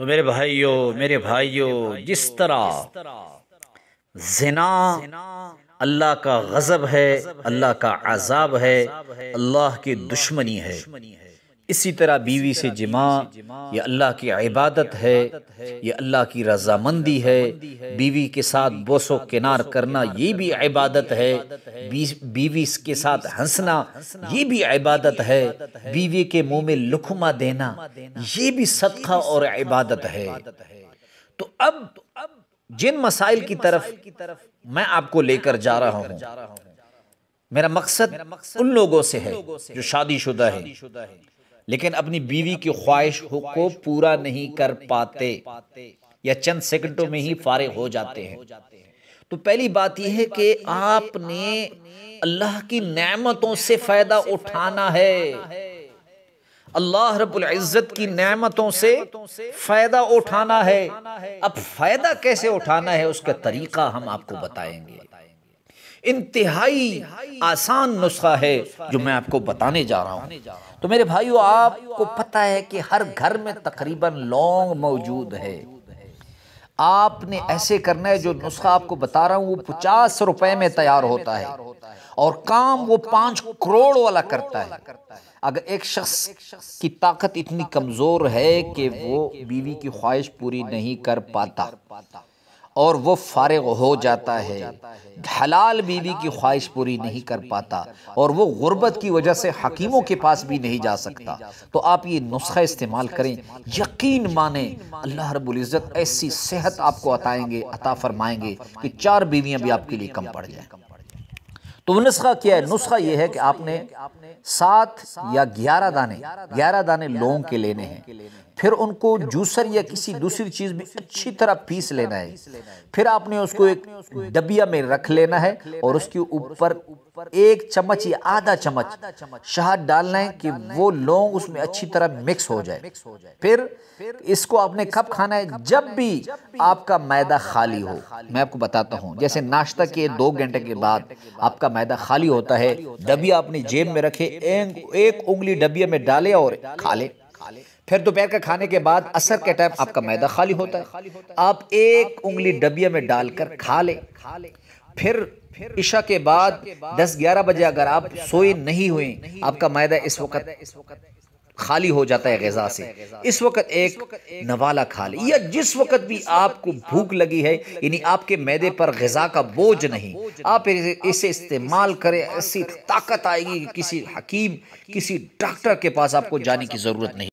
तो मेरे भाइयों मेरे भाइयों जिस तरह जिना अल्लाह का गज़ब है अल्लाह का आज़ाब है अल्लाह की दुश्मनी है इसी तरह बीवी से जिमा ये अल्लाह की इबादत है ये अल्लाह की रजामंदी है बीवी के साथ बोसो किनार करना ये भी इबादत है बीवी के साथ हंसना ये भी इबादत है बीवी के मुंह में लुकमा देना ये भी सदका और इबादत है तो अब अब जिन मसाइल की तरफ की तरफ मैं आपको लेकर जा रहा हूँ मेरा मकसद उन लोगों से है जो शादीशुदा है लेकिन अपनी बीवी की ख्वाहिश को पूरा नहीं कर पाते या चंद सेकंडों में ही फारे हो जाते हैं तो पहली बात यह है कि आपने अल्लाह की नेमतों से फ़ायदा उठाना है अल्लाह रब्बुल इज़्ज़त की नेमतों से फ़ायदा उठाना है अब फ़ायदा कैसे उठाना है उसका तरीका हम आपको बताएंगे इंतहाई आसान नुस्खा है जो मैं आपको बताने जा रहा हूँ तो मेरे भाइयों आपको पता है कि हर घर में तकरीबन लौंग मौजूद है आपने ऐसे करना है जो नुस्खा आपको बता रहा हूँ वो पचास रुपए में तैयार होता है और काम वो पांच करोड़ वाला करता है अगर एक शख्स की ताकत इतनी कमज़ोर है कि वो बीवी की ख्वाहिश पूरी नहीं कर पाता और वो फारग हो जाता है हलाल बीवी की ख्वाहिश पूरी नहीं कर पाता और वो गुर्बत की वजह से हकीमों के पास भी नहीं जा तो सकता तो आप ये नुस्खा इस्तेमाल करें यकीन माने अल्लाह रबुल्ज़त ऐसी सेहत आपको अताएंगे अता फरमाएंगे कि चार बीवियां भी आपके लिए कम पड़ तो जाएँ तो नुस्खा क्या है नुस्खा यह है कि आपने सात या ग्यारह दाने ग्यारह दाने लौंग के लेने हैं फिर उनको जूसर या किसी दूसरी चीज़ में अच्छी तरह पीस लेना है फिर आपने उसको एक डबिया में रख लेना है और उसके ऊपर एक चम्मच या आधा चम्मच शहद डालना है कि वो लौंग उसमें अच्छी तरह मिक्स हो जाए फिर इसको आपने कब खाना है जब भी आपका मैदा खाली हो मैं आपको बताता हूँ जैसे नाश्ता के दो घंटे के बाद आपका मैदा खाली होता है डबिया आपने जेब में रखे रखे एक, एक उंगली डबिया में डाले और खा ले फिर दोपहर का खाने के बाद असर के टाइम आपका मैदा खाली होता है आप एक उंगली डबिया में डालकर खा ले फिर फिर ईशा के बाद 10-11 बजे अगर आप सोए नहीं हुए आपका मैदा इस वक्त खाली हो जाता है गज़ा से इस वक्त एक नवाला खा ले या जिस वक्त भी आपको भूख लगी है यानी आपके मैदे पर गज़ा का बोझ नहीं आप इसे इस्तेमाल करें ऐसी ताकत आएगी कि किसी हकीम किसी डॉक्टर के पास आपको जाने की ज़रूरत नहीं